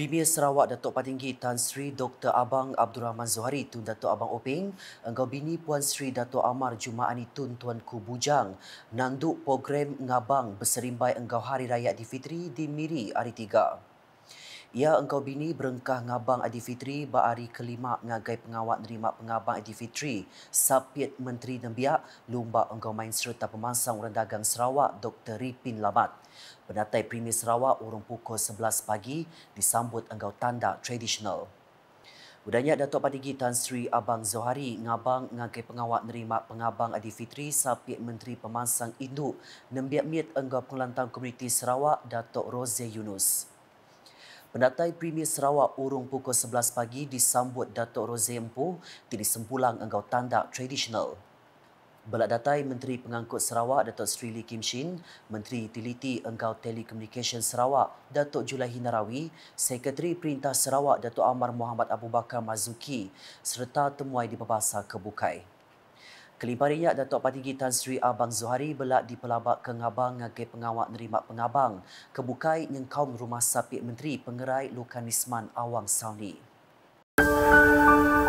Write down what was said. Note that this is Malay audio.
Premier Sarawak Datuk Patinggi Tan Sri Dr. Abang Abdul Rahman Zuhari Tun Datuk Abang Oping, Engkau Bini Puan Sri Datuk Amar Jumaani Tun Tuanku Bujang, Nanduk Program Ngabang Berserimbai Engkau Hari Raya di Fitri di Miri Hari Tiga. Ya engkau bini berengkah ngabang Adi Fitri baari kelima ngagai pengawat nerima pengabang Adi Fitri. Sapit Menteri Nembiak lumba engkau main serta pemansang orang dagang Sarawak Dr. Ripin Labat. Pendatai Premier Sarawak urung pukul 11 pagi disambut engkau tanda tradisional. Budanya Datuk Padigi Tan Sri Abang Zohari ngabang ngagai pengawat nerima pengabang Adi Fitri Sapit Menteri Pemansang Induk Nembiak Miet engkau pengelantang komuniti Sarawak Datuk Rose Yunus. Pendatai Premier Sarawak urung pukul 11 pagi disambut Datuk Rozi Empu di Sempulang Engkau Tandak Tradisional. Belak datai Menteri Pengangkut Sarawak Datuk Sri Lee Kim Shin, Menteri Utiliti Engkau Telecommunication Sarawak Datuk Julahi Narawi, Sekretari Perintah Sarawak Datuk Amar Muhammad Abu Bakar Mazuki serta temuai di Pembasa Kebukai. Kelima Datuk Patigi Tan Sri Abang Zuhari belak di pelabak kengabang Ngabang ngagai pengawak nerima pengabang kebukai yang kaum rumah sapit menteri pengerai Lukan Nisman Awang Sauni. Musik